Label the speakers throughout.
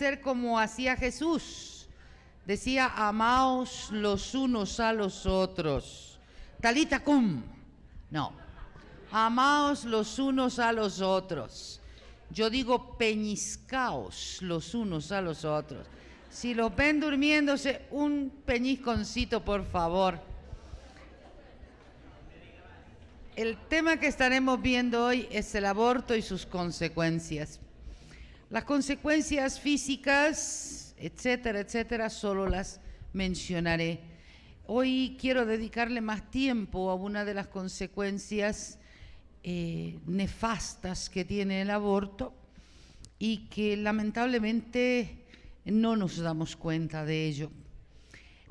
Speaker 1: ser como hacía Jesús. Decía, amaos los unos a los otros. Talita cum. No. Amaos los unos a los otros. Yo digo peñiscaos los unos a los otros. Si los ven durmiéndose, un peñisconcito, por favor. El tema que estaremos viendo hoy es el aborto y sus consecuencias. Las consecuencias físicas, etcétera, etcétera, solo las mencionaré. Hoy quiero dedicarle más tiempo a una de las consecuencias eh, nefastas que tiene el aborto y que lamentablemente no nos damos cuenta de ello.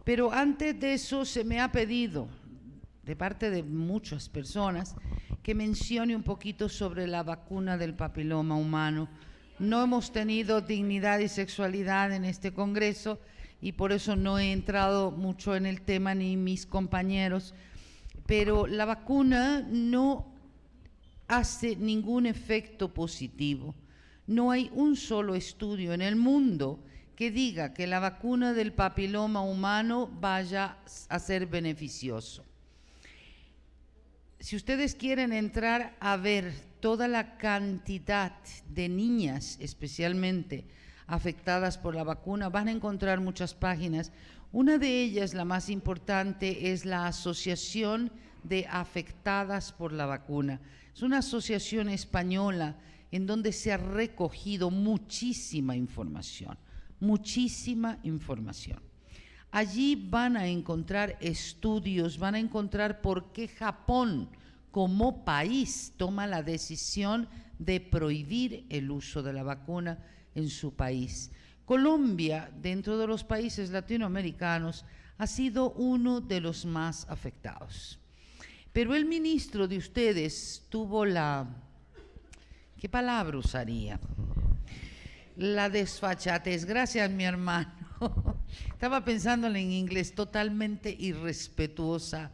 Speaker 1: Pero antes de eso se me ha pedido de parte de muchas personas que mencione un poquito sobre la vacuna del papiloma humano no hemos tenido dignidad y sexualidad en este Congreso y por eso no he entrado mucho en el tema ni mis compañeros, pero la vacuna no hace ningún efecto positivo. No hay un solo estudio en el mundo que diga que la vacuna del papiloma humano vaya a ser beneficioso. Si ustedes quieren entrar a ver toda la cantidad de niñas especialmente afectadas por la vacuna, van a encontrar muchas páginas. Una de ellas, la más importante, es la Asociación de Afectadas por la Vacuna. Es una asociación española en donde se ha recogido muchísima información, muchísima información. Allí van a encontrar estudios, van a encontrar por qué Japón como país toma la decisión de prohibir el uso de la vacuna en su país. Colombia, dentro de los países latinoamericanos, ha sido uno de los más afectados. Pero el ministro de ustedes tuvo la, ¿qué palabra usaría? La desfachatez. Gracias, mi hermano. Estaba pensándole en inglés, totalmente irrespetuosa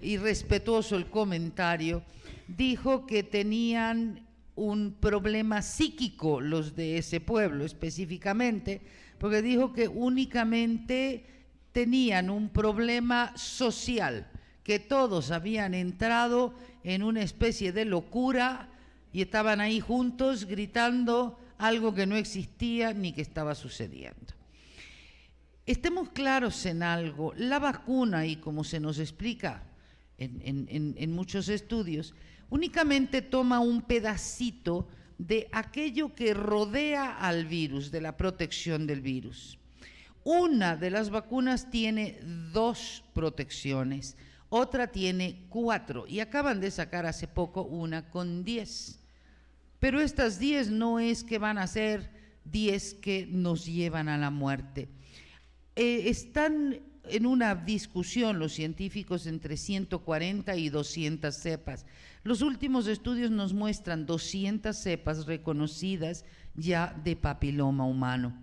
Speaker 1: y respetuoso el comentario, dijo que tenían un problema psíquico los de ese pueblo específicamente, porque dijo que únicamente tenían un problema social, que todos habían entrado en una especie de locura y estaban ahí juntos gritando algo que no existía ni que estaba sucediendo. Estemos claros en algo, la vacuna, y como se nos explica en, muchos estudios, únicamente toma un pedacito de aquello que rodea al virus, de la protección del virus. Una de las vacunas tiene dos protecciones, otra tiene cuatro y acaban de sacar hace poco una con diez. Pero estas diez no es que van a ser diez que nos llevan a la muerte. Eh, están en una discusión los científicos entre 140 y 200 cepas. Los últimos estudios nos muestran 200 cepas reconocidas ya de papiloma humano.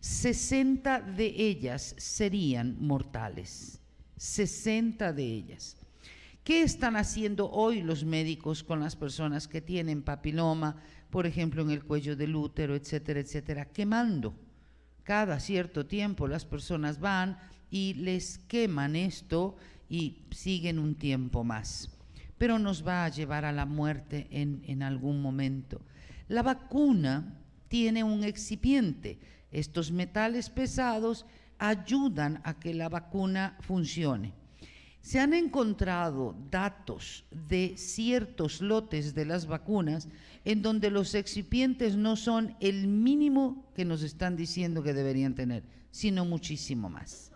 Speaker 1: 60 de ellas serían mortales. 60 de ellas. ¿Qué están haciendo hoy los médicos con las personas que tienen papiloma, por ejemplo, en el cuello del útero, etcétera, etcétera? Quemando. Cada cierto tiempo las personas van, y les queman esto y siguen un tiempo más. Pero nos va a llevar a la muerte en, algún momento. La vacuna tiene un excipiente. Estos metales pesados ayudan a que la vacuna funcione. Se han encontrado datos de ciertos lotes de las vacunas en donde los excipientes no son el mínimo que nos están diciendo que deberían tener, sino muchísimo más.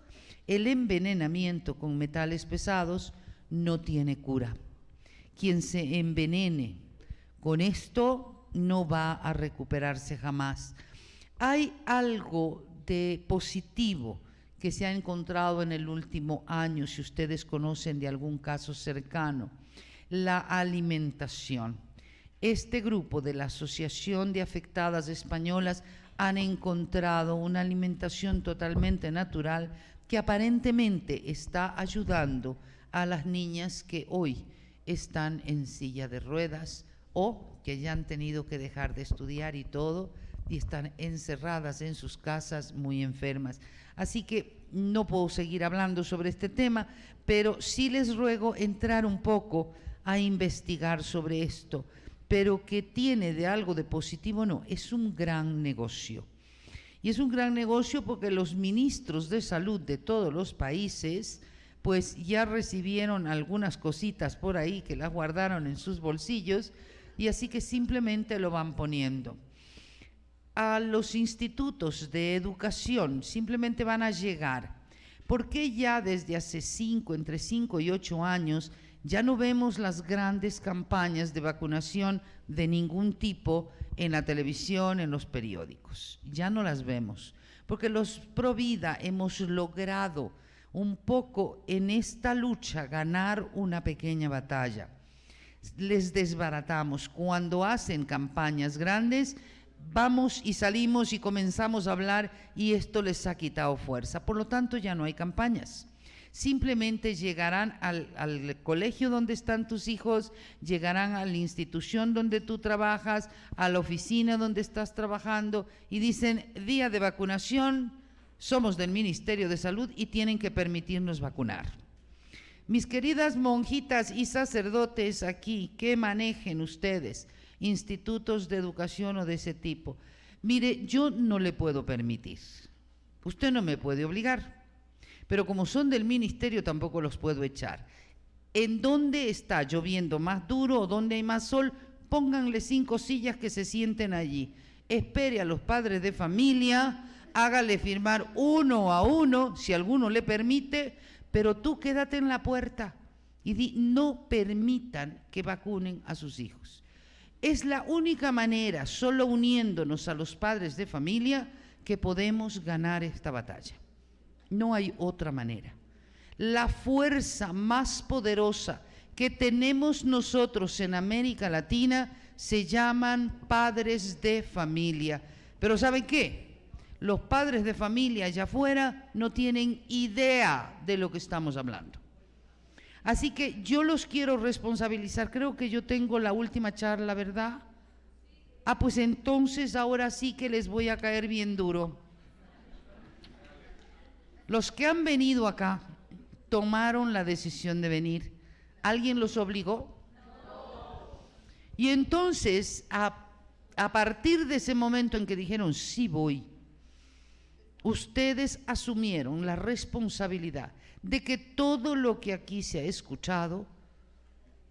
Speaker 1: El envenenamiento con metales pesados no tiene cura. Quien se envenene con esto no va a recuperarse jamás. Hay algo de positivo que se ha encontrado en el último año, si ustedes conocen de algún caso cercano, la alimentación. Este grupo de la Asociación de Afectadas Españolas han encontrado una alimentación totalmente natural que aparentemente está ayudando a las niñas que hoy están en silla de ruedas o que ya han tenido que dejar de estudiar y todo y están encerradas en sus casas muy enfermas. Así que no puedo seguir hablando sobre este tema, pero sí les ruego entrar un poco a investigar sobre esto, pero que tiene de algo de positivo, no, es un gran negocio y es un gran negocio porque los ministros de salud de todos los países pues ya recibieron algunas cositas por ahí que las guardaron en sus bolsillos y así que simplemente lo van poniendo. A los institutos de educación simplemente van a llegar. ¿Por qué ya desde hace cinco, entre cinco y ocho años, ya no vemos las grandes campañas de vacunación de ningún tipo en la televisión, en los periódicos. Ya no las vemos, porque los pro vida hemos logrado un poco en esta lucha ganar una pequeña batalla. Les desbaratamos. Cuando hacen campañas grandes, vamos y salimos y comenzamos a hablar y esto les ha quitado fuerza. Por lo tanto, ya no hay campañas simplemente llegarán al, colegio donde están tus hijos, llegarán a la institución donde tú trabajas, a la oficina donde estás trabajando y dicen día de vacunación, somos del Ministerio de Salud y tienen que permitirnos vacunar. Mis queridas monjitas y sacerdotes aquí, que manejen ustedes institutos de educación o de ese tipo. Mire, yo no le puedo permitir. Usted no me puede obligar pero como son del ministerio tampoco los puedo echar. ¿En dónde está lloviendo más duro o dónde hay más sol? Pónganle cinco sillas que se sienten allí. Espere a los padres de familia, hágale firmar uno a uno, si alguno le permite, pero tú quédate en la puerta y di, no permitan que vacunen a sus hijos. Es la única manera, solo uniéndonos a los padres de familia, que podemos ganar esta batalla. No hay otra manera. La fuerza más poderosa que tenemos nosotros en América Latina se llaman padres de familia. Pero ¿saben qué? Los padres de familia allá afuera no tienen idea de lo que estamos hablando. Así que yo los quiero responsabilizar. Creo que yo tengo la última charla, ¿verdad? Ah, pues entonces ahora sí que les voy a caer bien duro. Los que han venido acá tomaron la decisión de venir. ¿Alguien los obligó? Y entonces, a, a, partir de ese momento en que dijeron, sí voy, ustedes asumieron la responsabilidad de que todo lo que aquí se ha escuchado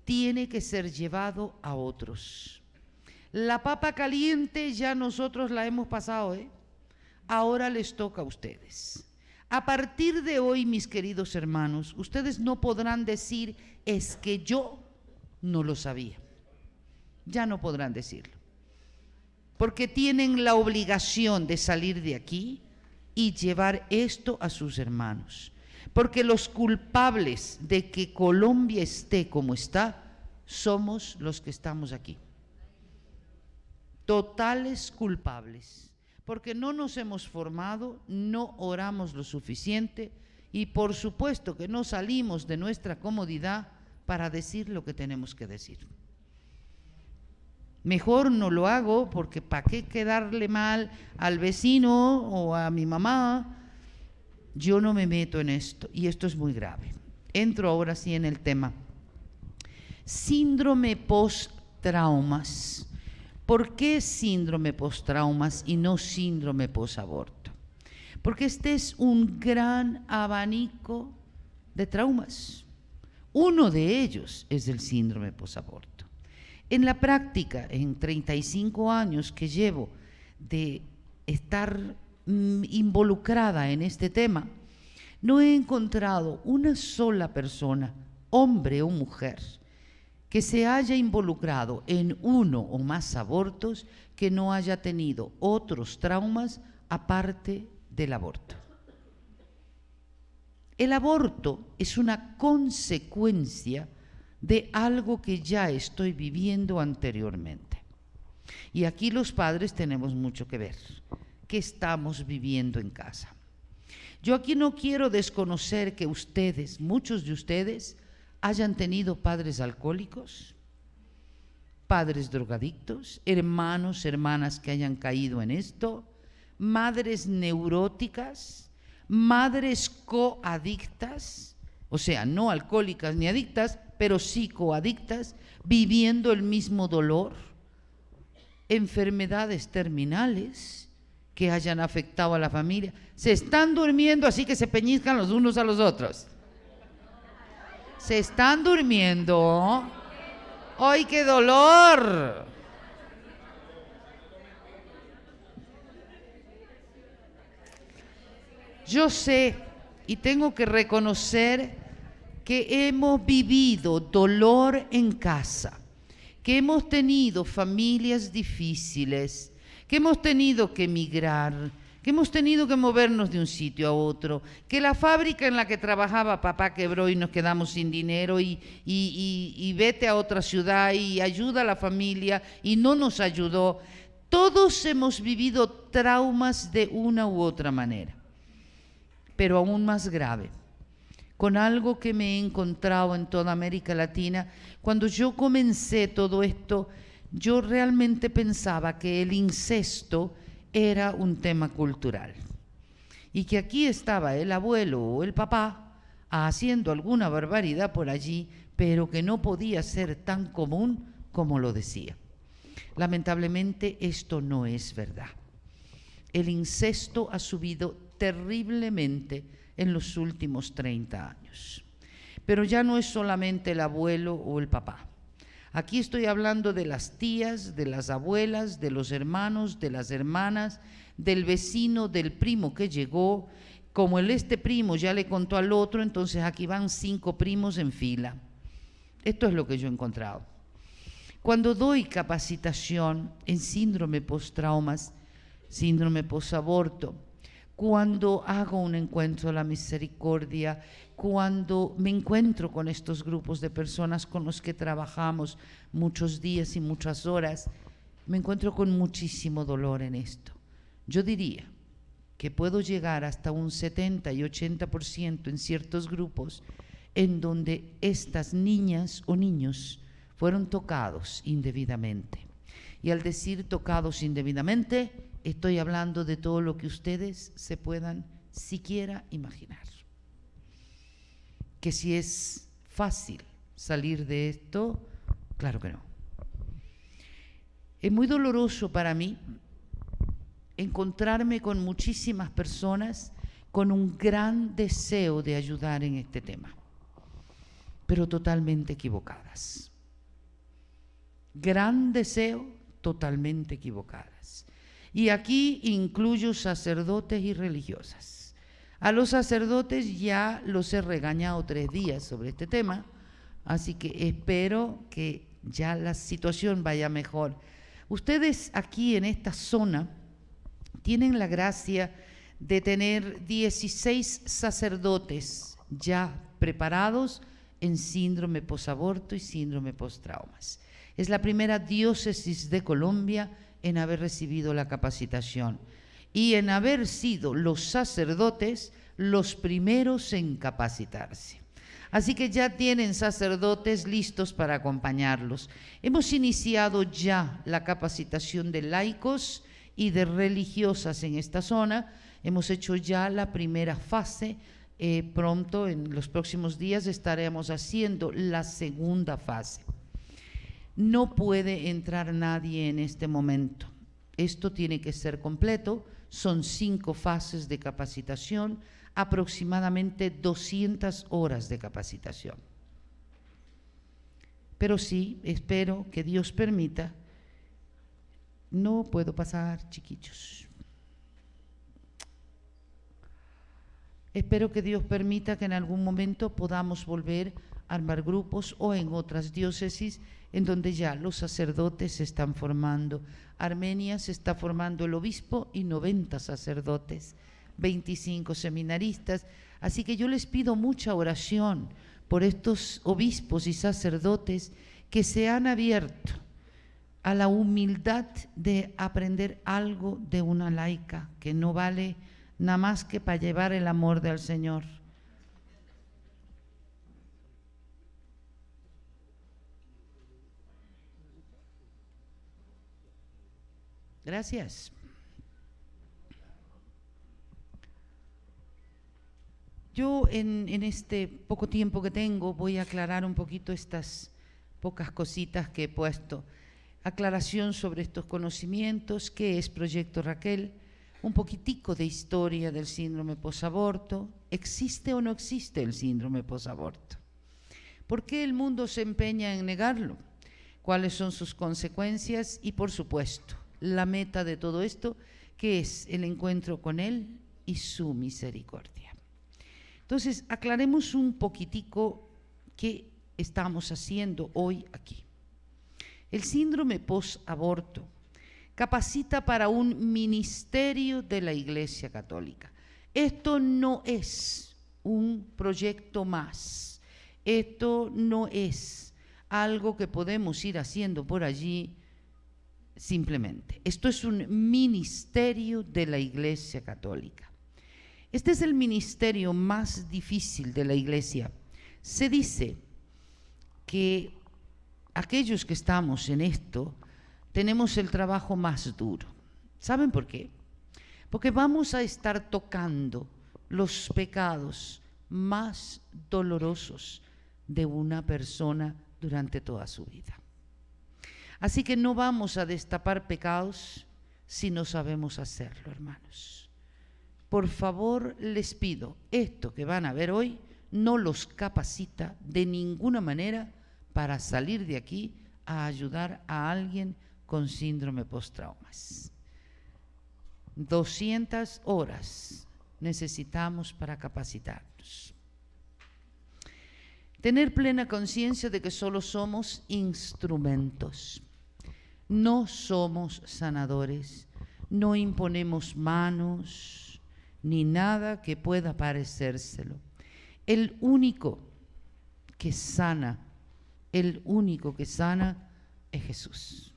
Speaker 1: tiene que ser llevado a otros. La papa caliente ya nosotros la hemos pasado, ¿eh? Ahora les toca a ustedes. A partir de hoy, mis queridos hermanos, ustedes no podrán decir es que yo no lo sabía. Ya no podrán decirlo. Porque tienen la obligación de salir de aquí y llevar esto a sus hermanos. Porque los culpables de que Colombia esté como está somos los que estamos aquí. Totales culpables porque no nos hemos formado, no oramos lo suficiente y por supuesto que no salimos de nuestra comodidad para decir lo que tenemos que decir. Mejor no lo hago porque ¿para qué quedarle mal al vecino o a mi mamá? Yo no me meto en esto y esto es muy grave. Entro ahora sí en el tema. Síndrome post-traumas. ¿Por qué síndrome post-traumas y no síndrome post-aborto? Porque este es un gran abanico de traumas. Uno de ellos es el síndrome post-aborto. En la práctica, en 35 años que llevo de estar mm, involucrada en este tema, no he encontrado una sola persona, hombre o mujer, que se haya involucrado en uno o más abortos que no haya tenido otros traumas aparte del aborto. El aborto es una consecuencia de algo que ya estoy viviendo anteriormente. Y aquí los padres tenemos mucho que ver, que estamos viviendo en casa. Yo aquí no quiero desconocer que ustedes, muchos de ustedes, hayan tenido padres alcohólicos, padres drogadictos, hermanos, hermanas que hayan caído en esto, madres neuróticas, madres coadictas, o sea, no alcohólicas ni adictas, pero sí coadictas, viviendo el mismo dolor, enfermedades terminales que hayan afectado a la familia. Se están durmiendo así que se peñizcan los unos a los otros. ¿Se están durmiendo? ¡Ay, qué dolor! Yo sé y tengo que reconocer que hemos vivido dolor en casa, que hemos tenido familias difíciles, que hemos tenido que emigrar, que hemos tenido que movernos de un sitio a otro, que la fábrica en la que trabajaba papá quebró y nos quedamos sin dinero y, vete a otra ciudad y ayuda a la familia y no nos ayudó. Todos hemos vivido traumas de una u otra manera, pero aún más grave con algo que me he encontrado en toda América Latina. Cuando yo comencé todo esto, yo realmente pensaba que el incesto era un tema cultural y que aquí estaba el abuelo o el papá haciendo alguna barbaridad por allí, pero que no podía ser tan común como lo decía. Lamentablemente esto no es verdad. El incesto ha subido terriblemente en los últimos 30 años. Pero ya no es solamente el abuelo o el papá. Aquí estoy hablando de las tías, de las abuelas, de los hermanos, de las hermanas, del vecino, del primo que llegó. Como el este primo ya le contó al otro, entonces aquí van cinco primos en fila. Esto es lo que yo he encontrado. Cuando doy capacitación en síndrome post-traumas, síndrome post-aborto, cuando hago un encuentro de la misericordia, cuando me encuentro con estos grupos de personas con los que trabajamos muchos días y muchas horas, me encuentro con muchísimo dolor en esto. Yo diría que puedo llegar hasta un 70 y 80% en ciertos grupos en donde estas niñas o niños fueron tocados indebidamente. Y al decir tocados indebidamente, estoy hablando de todo lo que ustedes se puedan siquiera imaginar. Que si es fácil salir de esto, claro que no. Es muy doloroso para mí encontrarme con muchísimas personas con un gran deseo de ayudar en este tema, pero totalmente equivocadas. Gran deseo, totalmente equivocada. Y aquí incluyo sacerdotes y religiosas. A los sacerdotes ya los he regañado tres días sobre este tema, así que espero que ya la situación vaya mejor. Ustedes aquí en esta zona tienen la gracia de tener 16 sacerdotes ya preparados en síndrome posaborto y síndrome postraumas. Es la primera diócesis de Colombia en haber recibido la capacitación y en haber sido los sacerdotes los primeros en capacitarse. Así que ya tienen sacerdotes listos para acompañarlos. Hemos iniciado ya la capacitación de laicos y de religiosas en esta zona. Hemos hecho ya la primera fase. Eh, pronto, en los próximos días, estaremos haciendo la segunda fase. No puede entrar nadie en este momento. Esto tiene que ser completo. Son cinco fases de capacitación, aproximadamente 200 horas de capacitación. Pero sí, espero que Dios permita. No puedo pasar, chiquillos. Espero que Dios permita que en algún momento podamos volver a armar grupos o en otras diócesis en donde ya los sacerdotes se están formando. Armenia se está formando el obispo y 90 sacerdotes, 25 seminaristas. Así que yo les pido mucha oración por estos obispos y sacerdotes que se han abierto a la humildad de aprender algo de una laica que no vale nada más que para llevar el amor del Señor. Gracias. Yo en, en, este poco tiempo que tengo voy a aclarar un poquito estas pocas cositas que he puesto. Aclaración sobre estos conocimientos, qué es Proyecto Raquel, un poquitico de historia del síndrome posaborto, existe o no existe el síndrome posaborto. ¿Por qué el mundo se empeña en negarlo? ¿Cuáles son sus consecuencias? Y por supuesto, la meta de todo esto, que es el encuentro con Él y su misericordia. Entonces, aclaremos un poquitico qué estamos haciendo hoy aquí. El síndrome post-aborto capacita para un ministerio de la Iglesia Católica. Esto no es un proyecto más. Esto no es algo que podemos ir haciendo por allí simplemente. Esto es un ministerio de la Iglesia Católica. Este es el ministerio más difícil de la Iglesia. Se dice que aquellos que estamos en esto tenemos el trabajo más duro. ¿Saben por qué? Porque vamos a estar tocando los pecados más dolorosos de una persona durante toda su vida. Así que no vamos a destapar pecados si no sabemos hacerlo, hermanos. Por favor, les pido, esto que van a ver hoy no los capacita de ninguna manera para salir de aquí a ayudar a alguien con síndrome post-traumas. 200 horas necesitamos para capacitarnos. Tener plena conciencia de que solo somos instrumentos. No somos sanadores, no imponemos manos ni nada que pueda parecérselo. El único que sana, el único que sana es Jesús.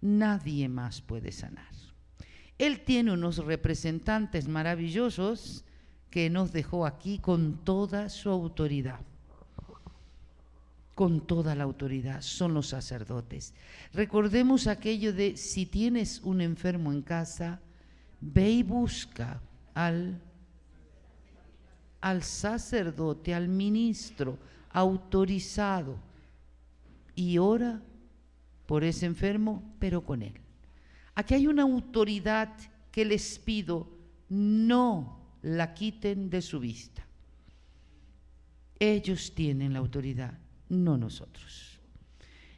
Speaker 1: Nadie más puede sanar. Él tiene unos representantes maravillosos que nos dejó aquí con toda su autoridad con toda la autoridad, son los sacerdotes. Recordemos aquello de si tienes un enfermo en casa, ve y busca al, al sacerdote, al ministro autorizado y ora por ese enfermo, pero con él. Aquí hay una autoridad que les pido, no la quiten de su vista. Ellos tienen la autoridad no nosotros.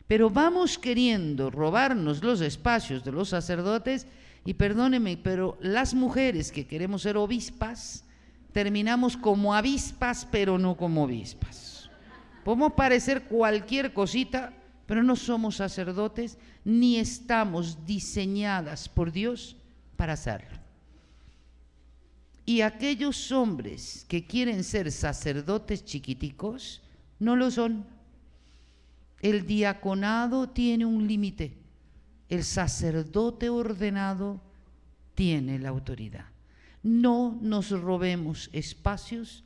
Speaker 1: Pero vamos queriendo robarnos los espacios de los sacerdotes y perdóneme, pero las mujeres que queremos ser obispas, terminamos como avispas, pero no como obispas. Podemos parecer cualquier cosita, pero no somos sacerdotes ni estamos diseñadas por Dios para hacerlo. Y aquellos hombres que quieren ser sacerdotes chiquiticos, no lo son. El diaconado tiene un límite. El sacerdote ordenado tiene la autoridad. No nos robemos espacios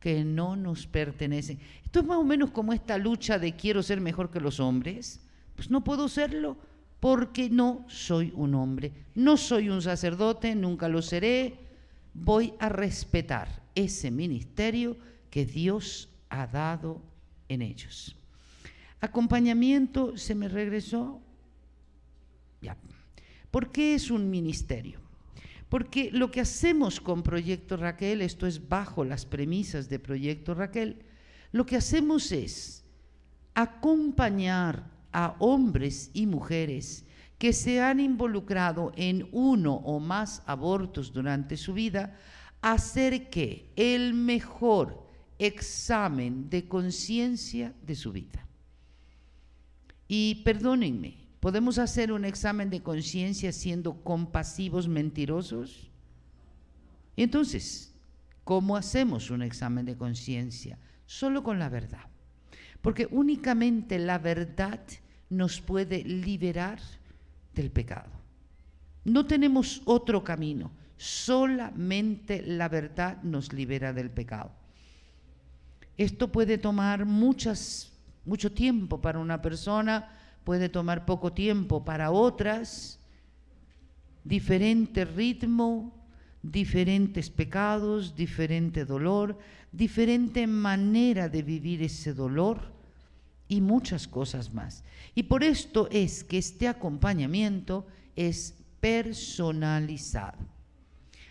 Speaker 1: que no nos pertenecen. Esto es más o menos como esta lucha de quiero ser mejor que los hombres. Pues no puedo serlo porque no soy un hombre, no soy un sacerdote, nunca lo seré. Voy a respetar ese ministerio que Dios ha dado en ellos. Acompañamiento se me regresó. Ya. ¿Por qué es un ministerio? Porque lo que hacemos con Proyecto Raquel, esto es bajo las premisas de Proyecto Raquel, lo que hacemos es acompañar a hombres y mujeres que se han involucrado en uno o más abortos durante su vida, hacer que el mejor examen de conciencia de su vida. Y perdónenme, ¿podemos hacer un examen de conciencia siendo compasivos mentirosos? Y entonces, ¿cómo hacemos un examen de conciencia? Solo con la verdad. Porque únicamente la verdad nos puede liberar del pecado. No tenemos otro camino, solamente la verdad nos libera del pecado. Esto puede tomar muchas mucho tiempo para una persona, puede tomar poco tiempo para otras, diferente ritmo, diferentes pecados, diferente dolor, diferente manera de vivir ese dolor y muchas cosas más. Y por esto es que este acompañamiento es personalizado.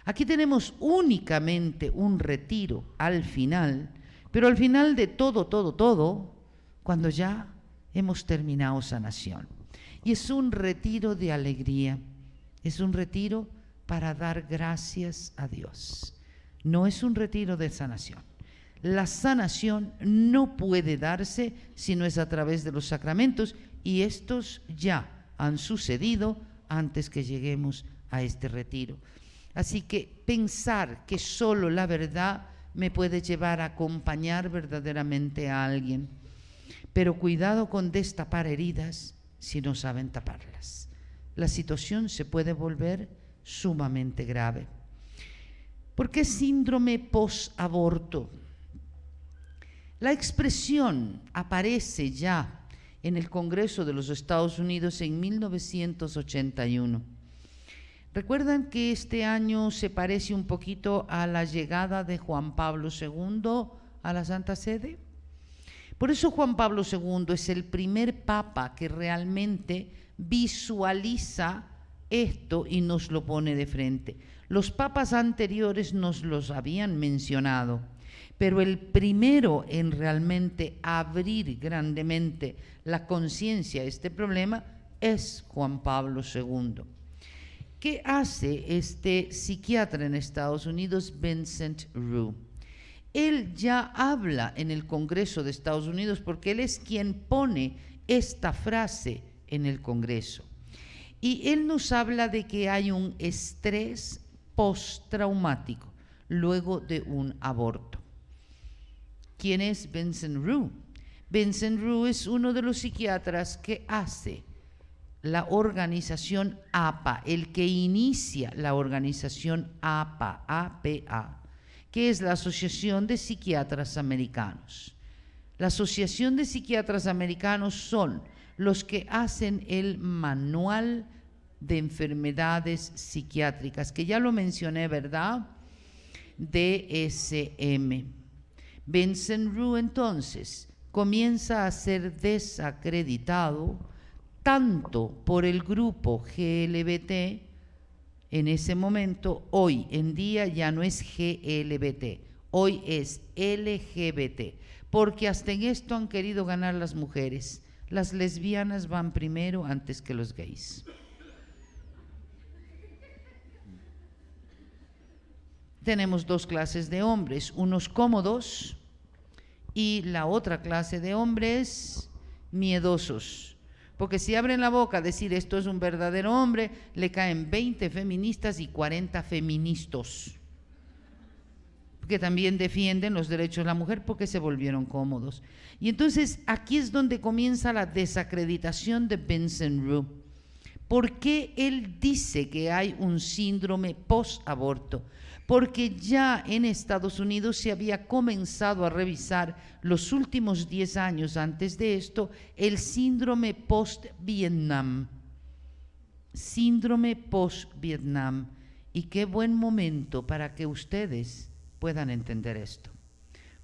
Speaker 1: Aquí tenemos únicamente un retiro al final, pero al final de todo, todo, todo, cuando ya hemos terminado sanación. Y es un retiro de alegría, es un retiro para dar gracias a Dios. No es un retiro de sanación. La sanación no puede darse si no es a través de los sacramentos y estos ya han sucedido antes que lleguemos a este retiro. Así que pensar que solo la verdad me puede llevar a acompañar verdaderamente a alguien pero cuidado con destapar heridas si no saben taparlas. La situación se puede volver sumamente grave. ¿Por qué síndrome post-aborto? La expresión aparece ya en el Congreso de los Estados Unidos en 1981. Recuerdan que este año se parece un poquito a la llegada de Juan Pablo II a la Santa Sede. Por eso Juan Pablo II es el primer papa que realmente visualiza esto y nos lo pone de frente. Los papas anteriores nos los habían mencionado, pero el primero en realmente abrir grandemente la conciencia a este problema es Juan Pablo II. ¿Qué hace este psiquiatra en Estados Unidos, Vincent Rue? él ya habla en el Congreso de Estados Unidos porque él es quien pone esta frase en el Congreso. Y él nos habla de que hay un estrés postraumático luego de un aborto. ¿Quién es Vincent Rue? Vincent Rue es uno de los psiquiatras que hace la organización APA, el que inicia la organización APA, APA que es la Asociación de Psiquiatras Americanos. La Asociación de Psiquiatras Americanos son los que hacen el manual de enfermedades psiquiátricas, que ya lo mencioné, ¿verdad? DSM. Vincent Rue entonces comienza a ser desacreditado tanto por el grupo GLBT en ese momento, hoy en día ya no es GLBT, hoy es LGBT, porque hasta en esto han querido ganar las mujeres. Las lesbianas van primero antes que los gays. Tenemos dos clases de hombres, unos cómodos y la otra clase de hombres miedosos porque si abren la boca a decir esto es un verdadero hombre, le caen 20 feministas y 40 feministos, que también defienden los derechos de la mujer porque se volvieron cómodos. Y entonces aquí es donde comienza la desacreditación de Vincent Rue. ¿Por qué él dice que hay un síndrome post-aborto? porque ya en Estados Unidos se había comenzado a revisar los últimos 10 años antes de esto el síndrome post-Vietnam. Síndrome post-Vietnam. Y qué buen momento para que ustedes puedan entender esto,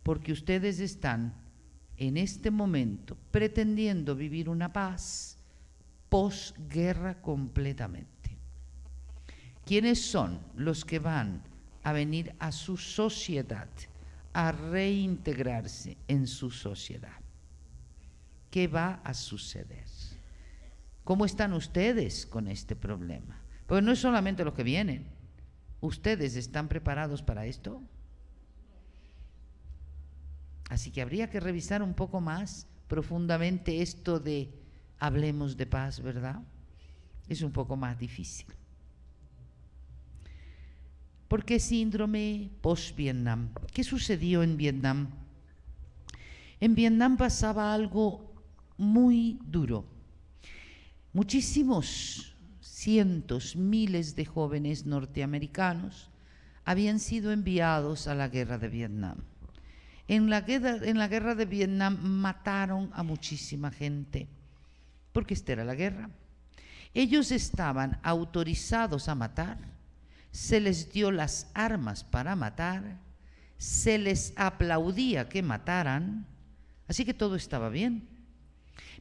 Speaker 1: porque ustedes están en este momento pretendiendo vivir una paz posguerra completamente. ¿Quiénes son los que van a venir a su sociedad, a reintegrarse en su sociedad. ¿Qué va a suceder? ¿Cómo están ustedes con este problema? Porque no es solamente los que vienen. ¿Ustedes están preparados para esto? Así que habría que revisar un poco más profundamente esto de hablemos de paz, ¿verdad? Es un poco más difícil. ¿Por qué síndrome post-Vietnam? ¿Qué sucedió en Vietnam? En Vietnam pasaba algo muy duro. Muchísimos cientos, miles de jóvenes norteamericanos habían sido enviados a la guerra de Vietnam. En la guerra, guerra de Vietnam mataron a muchísima gente, porque esta era la guerra. Ellos estaban autorizados a matar se les dio las armas para matar, se les aplaudía que mataran, así que todo estaba bien.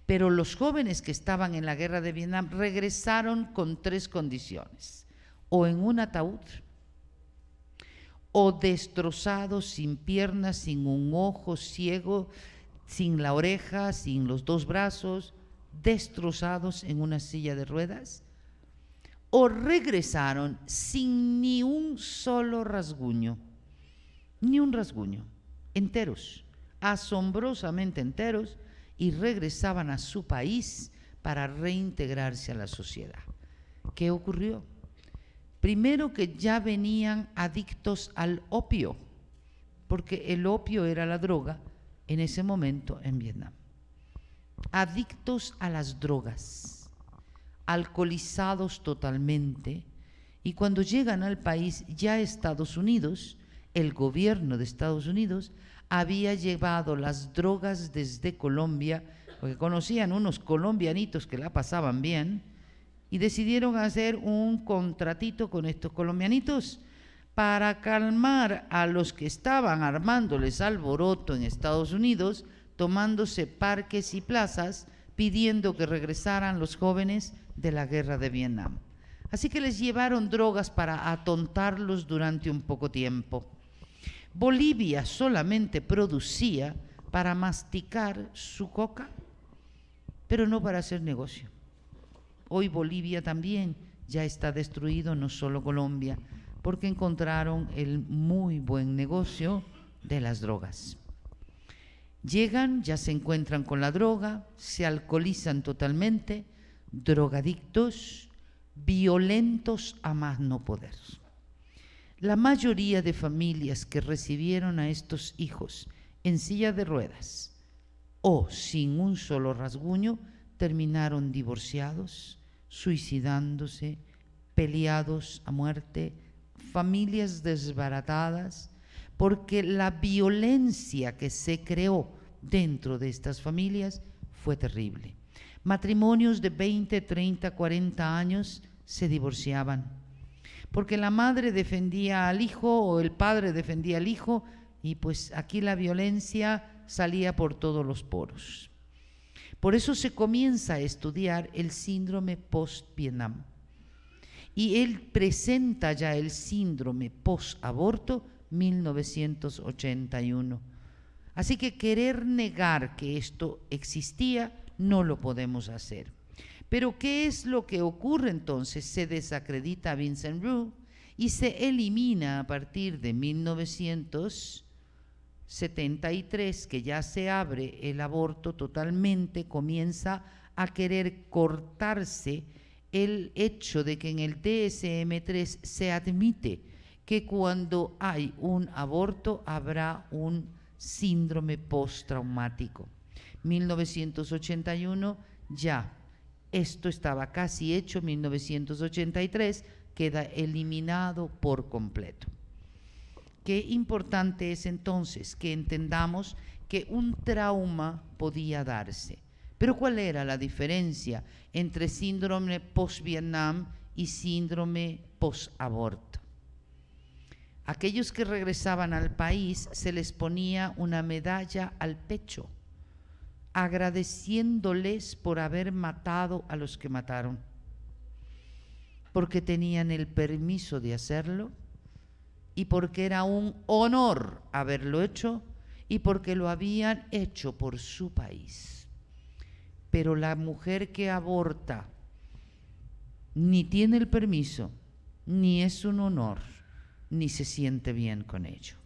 Speaker 1: Pero los jóvenes que estaban en la guerra de Vietnam regresaron con tres condiciones, o en un ataúd, o destrozados, sin piernas, sin un ojo, ciego, sin la oreja, sin los dos brazos, destrozados en una silla de ruedas, o regresaron sin ni un solo rasguño, ni un rasguño, enteros, asombrosamente enteros, y regresaban a su país para reintegrarse a la sociedad. ¿Qué ocurrió? Primero que ya venían adictos al opio, porque el opio era la droga en ese momento en Vietnam. Adictos a las drogas alcoholizados totalmente, y cuando llegan al país ya Estados Unidos, el gobierno de Estados Unidos había llevado las drogas desde Colombia, porque conocían unos colombianitos que la pasaban bien, y decidieron hacer un contratito con estos colombianitos para calmar a los que estaban armándoles alboroto en Estados Unidos, tomándose parques y plazas, pidiendo que regresaran los jóvenes de la guerra de Vietnam. Así que les llevaron drogas para atontarlos durante un poco tiempo. Bolivia solamente producía para masticar su coca, pero no para hacer negocio. Hoy Bolivia también ya está destruido, no solo Colombia, porque encontraron el muy buen negocio de las drogas. Llegan, ya se encuentran con la droga, se alcoholizan totalmente, drogadictos, violentos a más no poder. La mayoría de familias que recibieron a estos hijos en silla de ruedas o sin un solo rasguño terminaron divorciados, suicidándose, peleados a muerte, familias desbaratadas, porque la violencia que se creó dentro de estas familias fue terrible. Matrimonios de 20, 30, 40 años se divorciaban, porque la madre defendía al hijo o el padre defendía al hijo y pues aquí la violencia salía por todos los poros. Por eso se comienza a estudiar el síndrome post-Vietnam. Y él presenta ya el síndrome post-aborto 1981. Así que querer negar que esto existía no lo podemos hacer. Pero ¿qué es lo que ocurre entonces? Se desacredita a Vincent Rue y se elimina a partir de 1973, que ya se abre el aborto totalmente, comienza a querer cortarse el hecho de que en el tsm 3 se admite que cuando hay un aborto habrá un síndrome postraumático. 1981 ya, esto estaba casi hecho, 1983 queda eliminado por completo. Qué importante es entonces que entendamos que un trauma podía darse. Pero ¿cuál era la diferencia entre síndrome post-Vietnam y síndrome post-aborto? Aquellos que regresaban al país se les ponía una medalla al pecho agradeciéndoles por haber matado a los que mataron, porque tenían el permiso de hacerlo y porque era un honor haberlo hecho y porque lo habían hecho por su país. Pero la mujer que aborta ni tiene el permiso, ni es un honor, ni se siente bien con ello,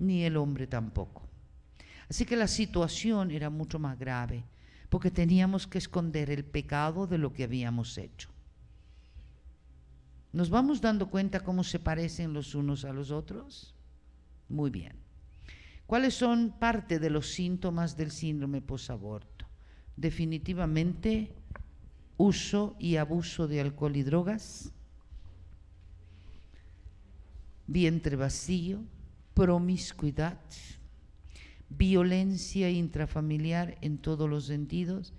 Speaker 1: ni el hombre tampoco. Así que la situación era mucho más grave, porque teníamos que esconder el pecado de lo que habíamos hecho. ¿Nos vamos dando cuenta cómo se parecen los unos a los otros? Muy bien. ¿Cuáles son parte de los síntomas del síndrome posaborto? Definitivamente uso y abuso de alcohol y drogas, vientre vacío, promiscuidad, violencia intrafamiliar en todos los sentidos.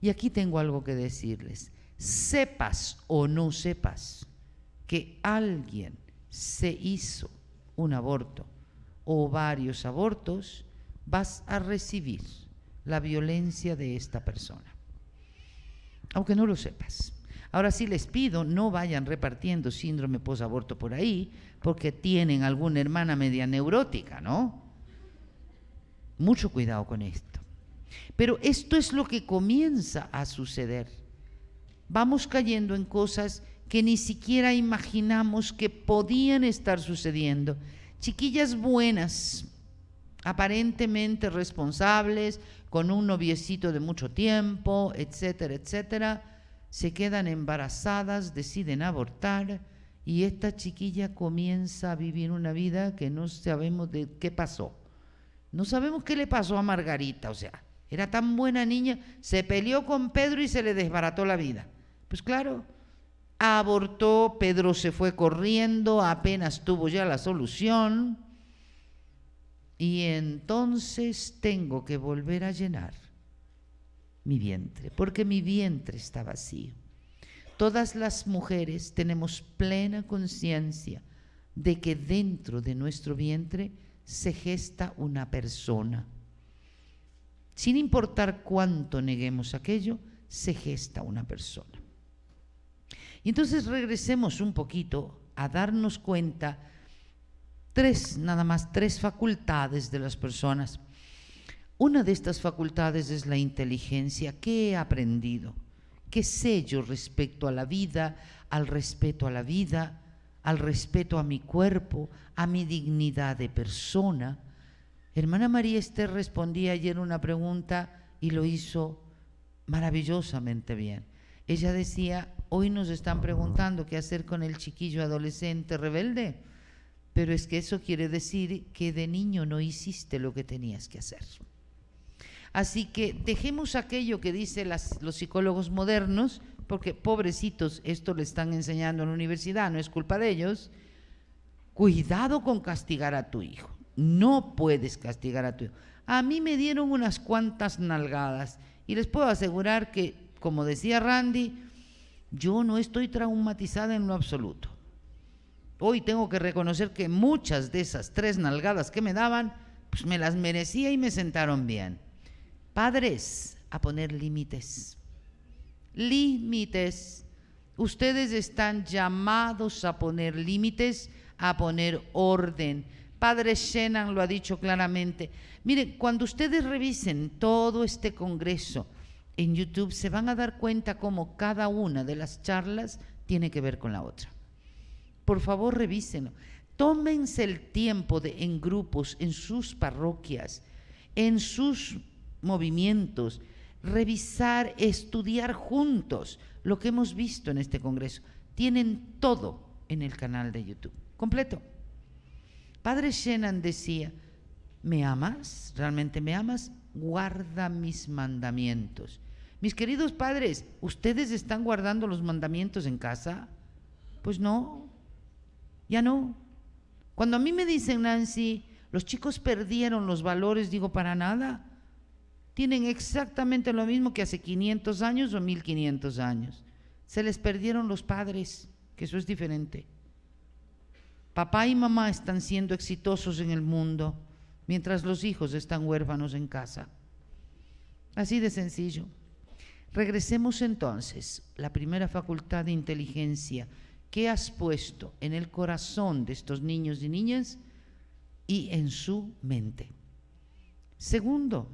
Speaker 1: Y aquí tengo algo que decirles. Sepas o no sepas que alguien se hizo un aborto o varios abortos, vas a recibir la violencia de esta persona, aunque no lo sepas. Ahora sí les pido, no vayan repartiendo síndrome post-aborto por ahí, porque tienen alguna hermana media neurótica, ¿no? Mucho cuidado con esto. Pero esto es lo que comienza a suceder. Vamos cayendo en cosas que ni siquiera imaginamos que podían estar sucediendo. Chiquillas buenas, aparentemente responsables, con un noviecito de mucho tiempo, etcétera, etcétera, se quedan embarazadas, deciden abortar y esta chiquilla comienza a vivir una vida que no sabemos de qué pasó. No sabemos qué le pasó a Margarita, o sea, era tan buena niña, se peleó con Pedro y se le desbarató la vida. Pues claro, abortó, Pedro se fue corriendo, apenas tuvo ya la solución. Y entonces tengo que volver a llenar mi vientre, porque mi vientre está vacío. Todas las mujeres tenemos plena conciencia de que dentro de nuestro vientre se gesta una persona. Sin importar cuánto neguemos aquello, se gesta una persona. Y entonces regresemos un poquito a darnos cuenta tres, nada más, tres facultades de las personas. Una de estas facultades es la inteligencia. ¿Qué he aprendido? ¿Qué sé yo respecto a la vida, al respeto a la vida, al respeto a mi cuerpo, a mi dignidad de persona. Hermana María Esther respondía ayer una pregunta y lo hizo maravillosamente bien. Ella decía, hoy nos están preguntando qué hacer con el chiquillo adolescente rebelde, pero es que eso quiere decir que de niño no hiciste lo que tenías que hacer. Así que dejemos aquello que dicen los psicólogos modernos, porque pobrecitos, esto le están enseñando en la universidad, no es culpa de ellos, cuidado con castigar a tu hijo, no puedes castigar a tu hijo. A mí me dieron unas cuantas nalgadas y les puedo asegurar que, como decía Randy, yo no estoy traumatizada en lo absoluto. Hoy tengo que reconocer que muchas de esas tres nalgadas que me daban, pues me las merecía y me sentaron bien. Padres, a poner límites límites. Ustedes están llamados a poner límites, a poner orden. Padre Shenan lo ha dicho claramente. Mire, cuando ustedes revisen todo este congreso en YouTube, se van a dar cuenta cómo cada una de las charlas tiene que ver con la otra. Por favor, revísenlo. Tómense el tiempo de, en grupos, en sus parroquias, en sus movimientos, revisar, estudiar juntos lo que hemos visto en este Congreso. Tienen todo en el canal de YouTube, completo. Padre Shenan decía, ¿me amas? ¿Realmente me amas? Guarda mis mandamientos. Mis queridos padres, ¿ustedes están guardando los mandamientos en casa? Pues no, ya no. Cuando a mí me dicen, Nancy, los chicos perdieron los valores, digo, para nada tienen exactamente lo mismo que hace 500 años o 1500 años. Se les perdieron los padres, que eso es diferente. Papá y mamá están siendo exitosos en el mundo, mientras los hijos están huérfanos en casa. Así de sencillo. Regresemos entonces, la primera facultad de inteligencia, que has puesto en el corazón de estos niños y niñas y en su mente? Segundo,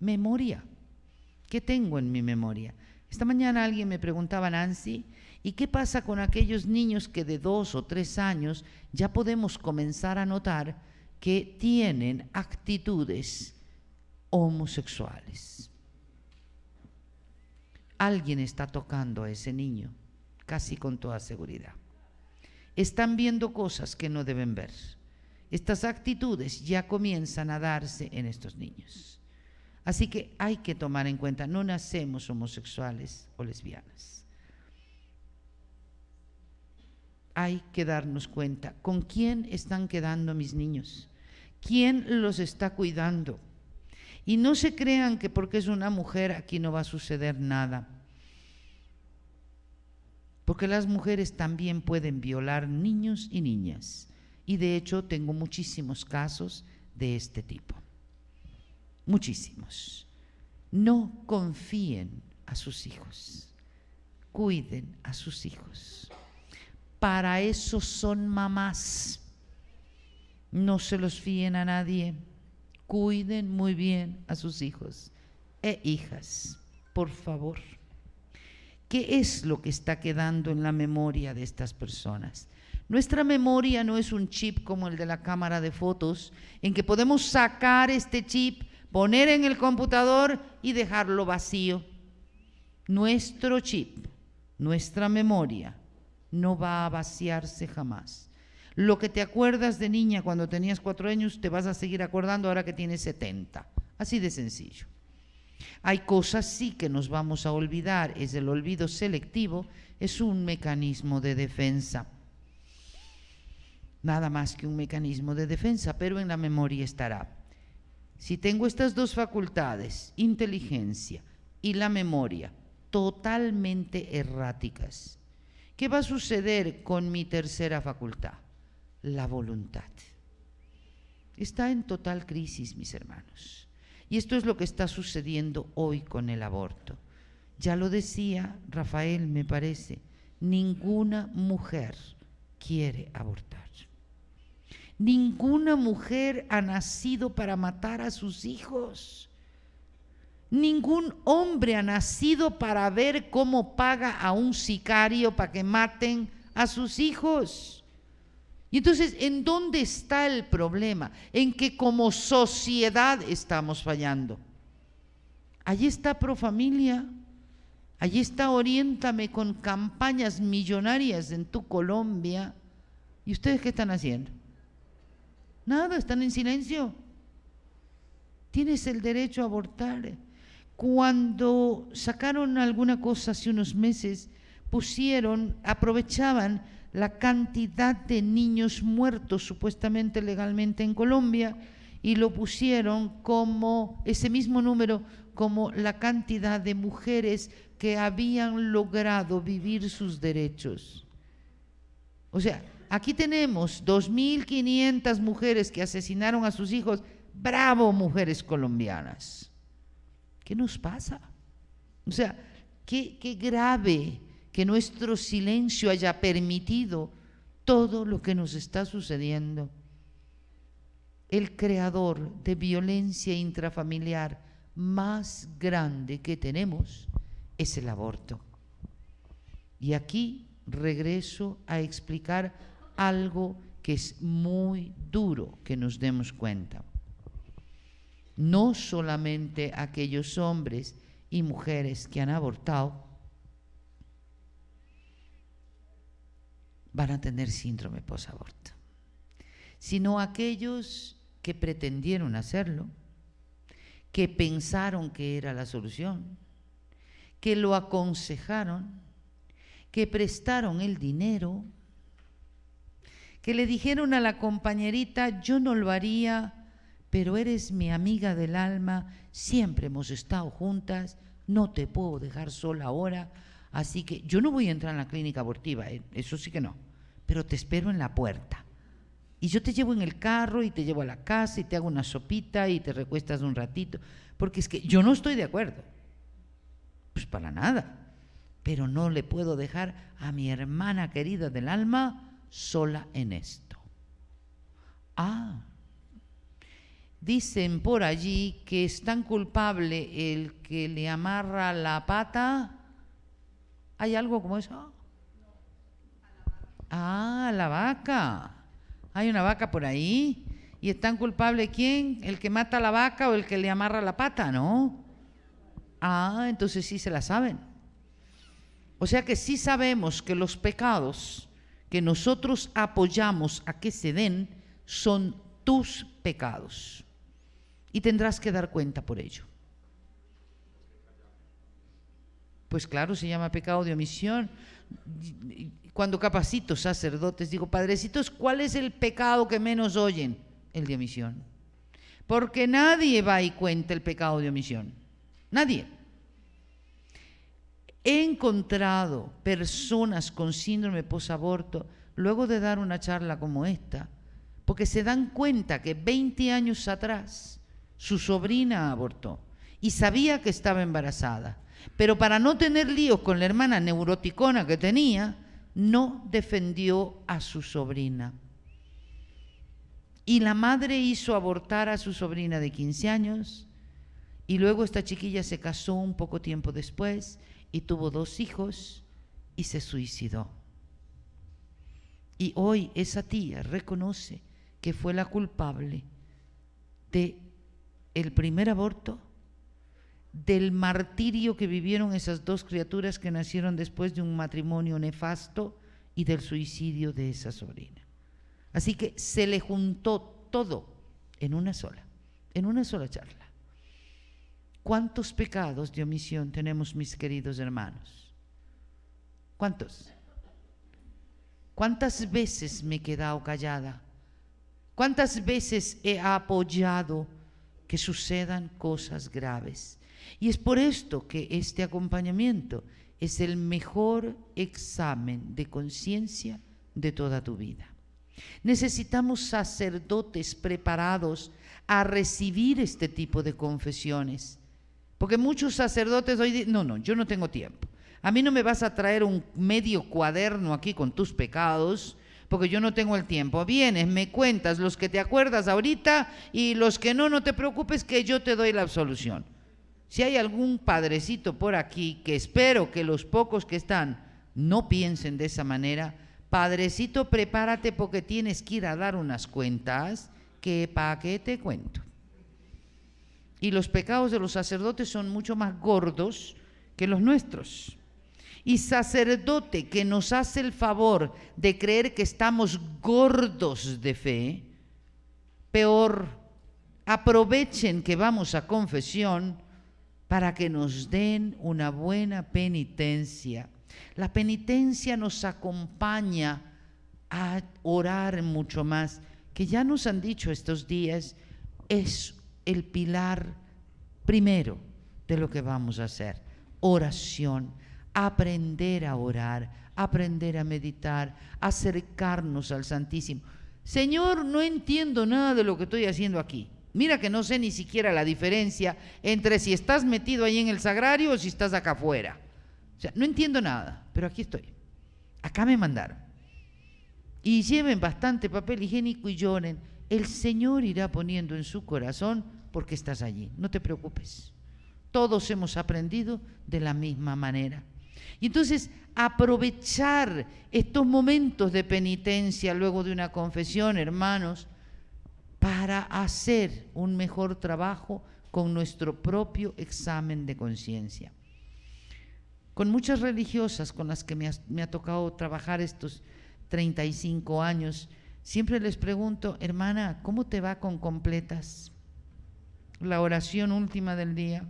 Speaker 1: memoria. ¿Qué tengo en mi memoria? Esta mañana alguien me preguntaba, Nancy, ¿y qué pasa con aquellos niños que de dos o tres años ya podemos comenzar a notar que tienen actitudes homosexuales? Alguien está tocando a ese niño, casi con toda seguridad. Están viendo cosas que no deben ver. Estas actitudes ya comienzan a darse en estos niños. Así que hay que tomar en cuenta, no nacemos homosexuales o lesbianas. Hay que darnos cuenta con quién están quedando mis niños, quién los está cuidando. Y no se crean que porque es una mujer aquí no va a suceder nada. Porque las mujeres también pueden violar niños y niñas. Y de hecho tengo muchísimos casos de este tipo muchísimos. No confíen a sus hijos, cuiden a sus hijos. Para eso son mamás. No se los fíen a nadie. Cuiden muy bien a sus hijos e hijas, por favor. ¿Qué es lo que está quedando en la memoria de estas personas? Nuestra memoria no es un chip como el de la cámara de fotos, en que podemos sacar este chip poner en el computador y dejarlo vacío. Nuestro chip, nuestra memoria, no va a vaciarse jamás. Lo que te acuerdas de niña cuando tenías cuatro años, te vas a seguir acordando ahora que tienes 70. Así de sencillo. Hay cosas sí que nos vamos a olvidar, es el olvido selectivo, es un mecanismo de defensa. Nada más que un mecanismo de defensa, pero en la memoria estará. Si tengo estas dos facultades, inteligencia y la memoria, totalmente erráticas, ¿qué va a suceder con mi tercera facultad? La voluntad. Está en total crisis, mis hermanos. Y esto es lo que está sucediendo hoy con el aborto. Ya lo decía Rafael, me parece, ninguna mujer quiere abortar. Ninguna mujer ha nacido para matar a sus hijos. Ningún hombre ha nacido para ver cómo paga a un sicario para que maten a sus hijos. Y entonces, ¿en dónde está el problema? En que como sociedad estamos fallando. Allí está Profamilia, allí está Oriéntame con campañas millonarias en tu Colombia. ¿Y ustedes qué están haciendo? Nada, están en silencio. Tienes el derecho a abortar. Cuando sacaron alguna cosa hace unos meses, pusieron, aprovechaban la cantidad de niños muertos supuestamente legalmente en Colombia y lo pusieron como ese mismo número como la cantidad de mujeres que habían logrado vivir sus derechos. O sea, Aquí tenemos 2.500 mujeres que asesinaron a sus hijos. Bravo, mujeres colombianas. ¿Qué nos pasa? O sea, qué, qué grave que nuestro silencio haya permitido todo lo que nos está sucediendo. El creador de violencia intrafamiliar más grande que tenemos es el aborto. Y aquí regreso a explicar algo que es muy duro que nos demos cuenta. No solamente aquellos hombres y mujeres que han abortado van a tener síndrome posaborto, sino aquellos que pretendieron hacerlo, que pensaron que era la solución, que lo aconsejaron, que prestaron el dinero, que le dijeron a la compañerita, yo no lo haría, pero eres mi amiga del alma, siempre hemos estado juntas, no te puedo dejar sola ahora, así que yo no voy a entrar en la clínica abortiva, eh, eso sí que no, pero te espero en la puerta. Y yo te llevo en el carro y te llevo a la casa y te hago una sopita y te recuestas un ratito, porque es que yo no estoy de acuerdo, pues para nada, pero no le puedo dejar a mi hermana querida del alma, sola en esto. Ah, dicen por allí que es tan culpable el que le amarra la pata. ¿Hay algo como eso? Ah, la vaca. Hay una vaca por ahí. ¿Y es tan culpable quién? ¿El que mata la vaca o el que le amarra la pata? No. Ah, entonces sí se la saben. O sea que sí sabemos que los pecados que nosotros apoyamos a que se den son tus pecados. Y tendrás que dar cuenta por ello. Pues claro, se llama pecado de omisión. Cuando capacito sacerdotes, digo, padrecitos, ¿cuál es el pecado que menos oyen? El de omisión. Porque nadie va y cuenta el pecado de omisión. Nadie. He encontrado personas con síndrome posaborto luego de dar una charla como esta, porque se dan cuenta que 20 años atrás su sobrina abortó y sabía que estaba embarazada, pero para no tener líos con la hermana neuroticona que tenía, no defendió a su sobrina. Y la madre hizo abortar a su sobrina de 15 años y luego esta chiquilla se casó un poco tiempo después y tuvo dos hijos y se suicidó. Y hoy esa tía reconoce que fue la culpable de el primer aborto, del martirio que vivieron esas dos criaturas que nacieron después de un matrimonio nefasto y del suicidio de esa sobrina. Así que se le juntó todo en una sola, en una sola charla. ¿Cuántos pecados de omisión tenemos, mis queridos hermanos? ¿Cuántos? ¿Cuántas veces me he quedado callada? ¿Cuántas veces he apoyado que sucedan cosas graves? Y es por esto que este acompañamiento es el mejor examen de conciencia de toda tu vida. Necesitamos sacerdotes preparados a recibir este tipo de confesiones porque muchos sacerdotes hoy dicen, no, no, yo no tengo tiempo. A mí no me vas a traer un medio cuaderno aquí con tus pecados, porque yo no tengo el tiempo. Vienes, me cuentas los que te acuerdas ahorita y los que no, no te preocupes que yo te doy la absolución. Si hay algún padrecito por aquí, que espero que los pocos que están no piensen de esa manera, padrecito, prepárate porque tienes que ir a dar unas cuentas que para qué te cuento y los pecados de los sacerdotes son mucho más gordos que los nuestros. Y sacerdote que nos hace el favor de creer que estamos gordos de fe, peor, aprovechen que vamos a confesión para que nos den una buena penitencia. La penitencia nos acompaña a orar mucho más, que ya nos han dicho estos días, es el pilar primero de lo que vamos a hacer. Oración, aprender a orar, aprender a meditar, acercarnos al Santísimo. Señor, no entiendo nada de lo que estoy haciendo aquí. Mira que no sé ni siquiera la diferencia entre si estás metido ahí en el sagrario o si estás acá afuera. O sea, no entiendo nada, pero aquí estoy. Acá me mandaron. Y lleven bastante papel higiénico y lloren el Señor irá poniendo en su corazón porque estás allí, no te preocupes. Todos hemos aprendido de la misma manera. Y entonces aprovechar estos momentos de penitencia luego de una confesión, hermanos, para hacer un mejor trabajo con nuestro propio examen de conciencia. Con muchas religiosas con las que me ha, tocado trabajar estos 35 años, Siempre les pregunto, hermana, ¿cómo te va con completas? La oración última del día.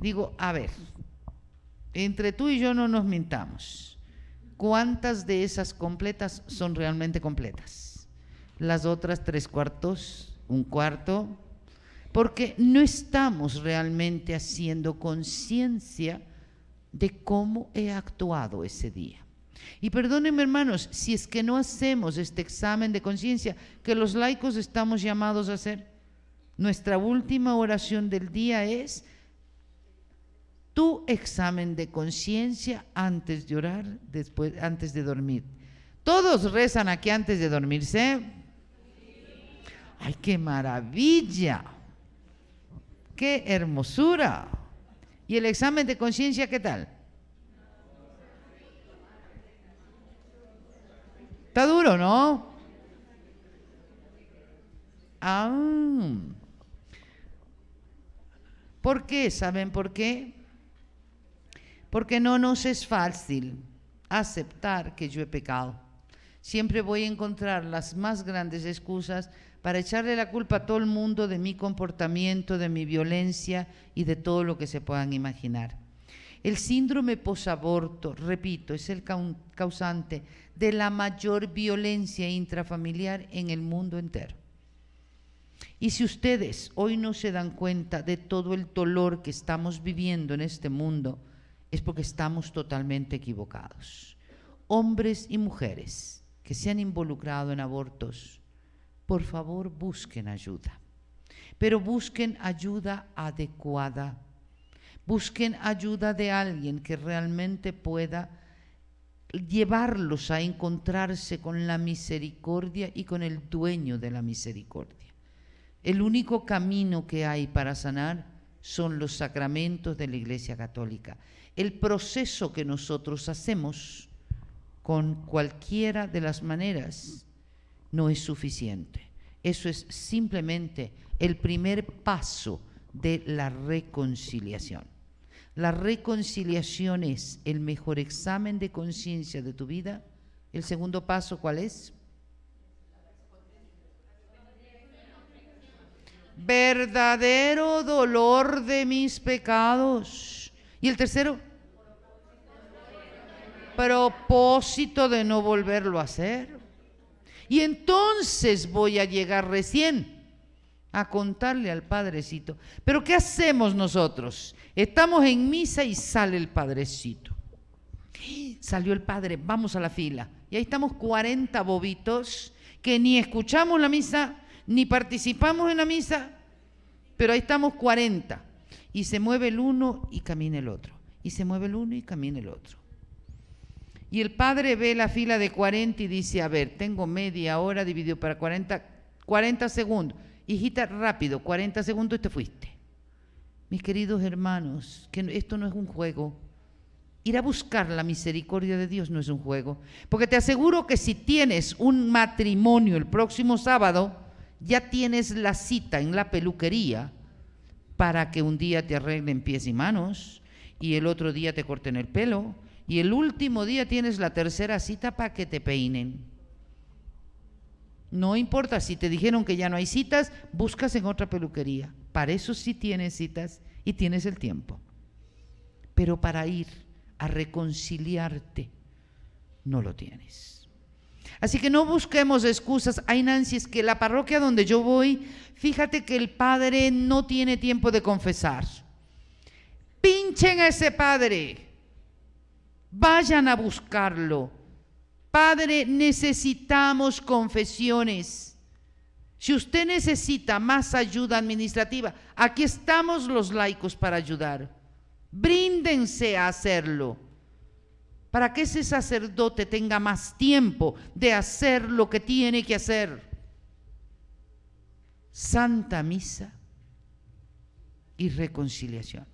Speaker 1: Digo, a ver, entre tú y yo no nos mintamos. ¿Cuántas de esas completas son realmente completas? Las otras tres cuartos, un cuarto, porque no estamos realmente haciendo conciencia de cómo he actuado ese día. Y perdónenme hermanos, si es que no hacemos este examen de conciencia que los laicos estamos llamados a hacer, nuestra última oración del día es tu examen de conciencia antes de orar, después, antes de dormir. Todos rezan aquí antes de dormirse. ¡Ay, qué maravilla! ¡Qué hermosura! ¿Y el examen de conciencia qué tal? Está duro, ¿no? Ah. ¿Por qué? ¿Saben por qué? Porque no nos es fácil aceptar que yo he pecado. Siempre voy a encontrar las más grandes excusas para echarle la culpa a todo el mundo de mi comportamiento, de mi violencia y de todo lo que se puedan imaginar. El síndrome posaborto, repito, es el causante de la mayor violencia intrafamiliar en el mundo entero. Y si ustedes hoy no se dan cuenta de todo el dolor que estamos viviendo en este mundo, es porque estamos totalmente equivocados. Hombres y mujeres que se han involucrado en abortos, por favor busquen ayuda, pero busquen ayuda adecuada Busquen ayuda de alguien que realmente pueda llevarlos a encontrarse con la misericordia y con el dueño de la misericordia. El único camino que hay para sanar son los sacramentos de la Iglesia Católica. El proceso que nosotros hacemos con cualquiera de las maneras no es suficiente. Eso es simplemente el primer paso de la reconciliación. La reconciliación es el mejor examen de conciencia de tu vida. El segundo paso, ¿cuál es? Verdadero dolor de mis pecados. ¿Y el tercero? Propósito de no volverlo a hacer. Y entonces voy a llegar recién a contarle al Padrecito. Pero ¿qué hacemos nosotros? Estamos en misa y sale el Padrecito. Salió el Padre, vamos a la fila. Y ahí estamos 40 bobitos que ni escuchamos la misa, ni participamos en la misa, pero ahí estamos 40. Y se mueve el uno y camina el otro. Y se mueve el uno y camina el otro. Y el padre ve la fila de 40 y dice, a ver, tengo media hora dividido para 40, 40 segundos hijita, rápido, 40 segundos te fuiste. Mis queridos hermanos, que esto no es un juego. Ir a buscar la misericordia de Dios no es un juego. Porque te aseguro que si tienes un matrimonio el próximo sábado, ya tienes la cita en la peluquería para que un día te arreglen pies y manos y el otro día te corten el pelo y el último día tienes la tercera cita para que te peinen. No importa, si te dijeron que ya no hay citas, buscas en otra peluquería. Para eso sí tienes citas y tienes el tiempo. Pero para ir a reconciliarte, no lo tienes. Así que no busquemos excusas. Hay, Nancy, es que la parroquia donde yo voy, fíjate que el padre no tiene tiempo de confesar. Pinchen a ese padre. Vayan a buscarlo Padre, necesitamos confesiones. Si usted necesita más ayuda administrativa, aquí estamos los laicos para ayudar. Bríndense a hacerlo para que ese sacerdote tenga más tiempo de hacer lo que tiene que hacer. Santa Misa y reconciliación.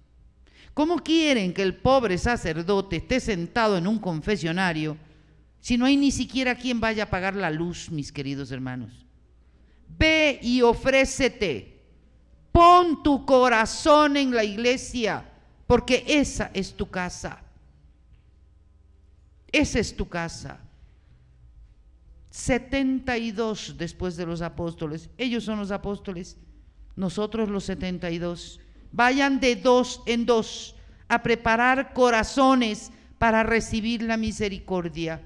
Speaker 1: ¿Cómo quieren que el pobre sacerdote esté sentado en un confesionario? si no hay ni siquiera quien vaya a pagar la luz, mis queridos hermanos? Ve y ofrécete. Pon tu corazón en la iglesia, porque esa es tu casa. Esa es tu casa. 72 después de los apóstoles. Ellos son los apóstoles, nosotros los 72. Vayan de dos en dos a preparar corazones para recibir la misericordia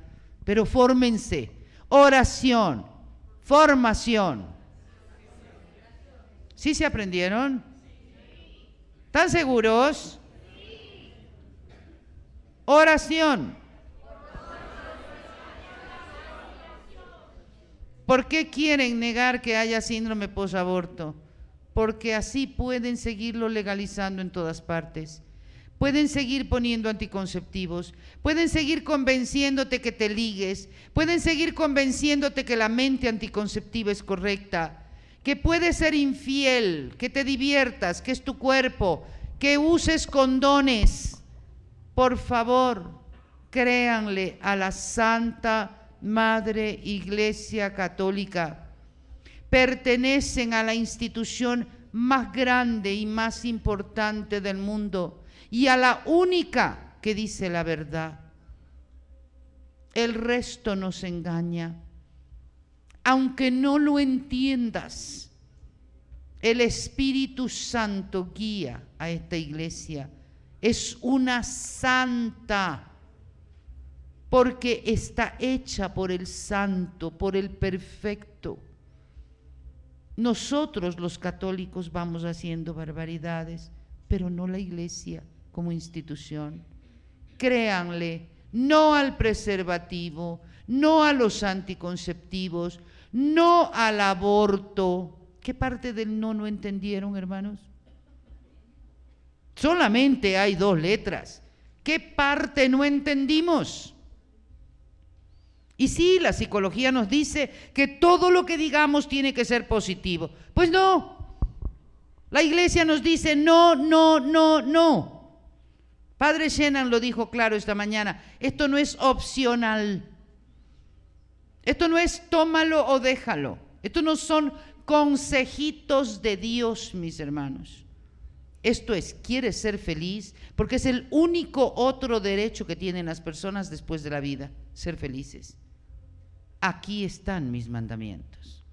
Speaker 1: pero fórmense. Oración, formación. ¿Sí se aprendieron? ¿Están seguros? Oración. ¿Por qué quieren negar que haya síndrome post-aborto? Porque así pueden seguirlo legalizando en todas partes. Pueden seguir poniendo anticonceptivos, pueden seguir convenciéndote que te ligues, pueden seguir convenciéndote que la mente anticonceptiva es correcta, que puedes ser infiel, que te diviertas, que es tu cuerpo, que uses condones. Por favor, créanle a la Santa Madre Iglesia Católica. Pertenecen a la institución más grande y más importante del mundo y a la única que dice la verdad. El resto nos engaña. Aunque no lo entiendas, el Espíritu Santo guía a esta iglesia. Es una santa porque está hecha por el santo, por el perfecto. Nosotros los católicos vamos haciendo barbaridades, pero no la iglesia como institución. Créanle, no al preservativo, no a los anticonceptivos, no al aborto. ¿Qué parte del no no entendieron, hermanos? Solamente hay dos letras. ¿Qué parte no entendimos? Y sí, la psicología nos dice que todo lo que digamos tiene que ser positivo. Pues no. La iglesia nos dice no, no, no, no. Padre Shenan lo dijo claro esta mañana. Esto no es opcional. Esto no es tómalo o déjalo. Esto no son consejitos de Dios, mis hermanos. Esto es, Quiere ser feliz, porque es el único otro derecho que tienen las personas después de la vida, ser felices aquí están mis mandamientos.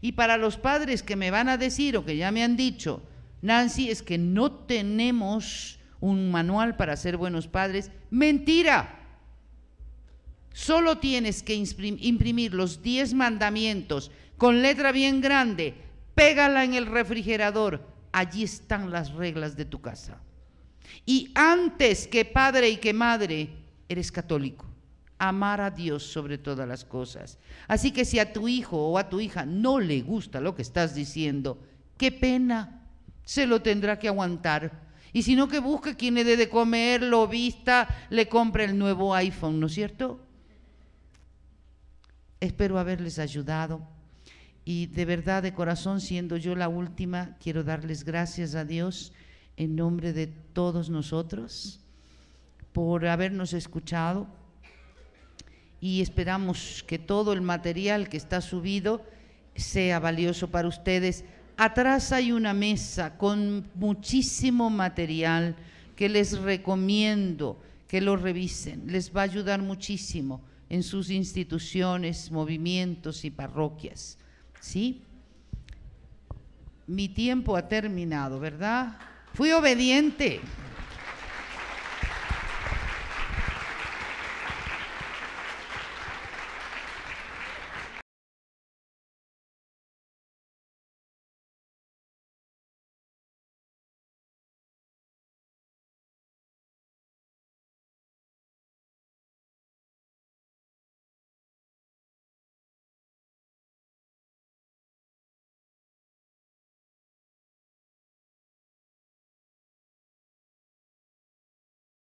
Speaker 1: Y para los padres que me van a decir o que ya me han dicho, Nancy, es que no tenemos un manual para ser buenos padres, mentira. Solo tienes que imprimir los 10 mandamientos con letra bien grande, pégala en el refrigerador, allí están las reglas de tu casa. Y antes que padre y que madre, eres católico amar a Dios sobre todas las cosas. Así que si a tu hijo o a tu hija no le gusta lo que estás diciendo, qué pena, se lo tendrá que aguantar. Y si no, que busque quien le dé de comer, lo vista, le compre el nuevo iPhone, ¿no es cierto? Espero haberles ayudado. Y de verdad, de corazón, siendo yo la última, quiero darles gracias a Dios en nombre de todos nosotros por habernos escuchado, y esperamos que todo el material que está subido sea valioso para ustedes. Atrás hay una mesa con muchísimo material que les recomiendo que lo revisen. Les va a ayudar muchísimo en sus instituciones, movimientos y parroquias. ¿Sí? Mi tiempo ha terminado, ¿verdad? Fui obediente.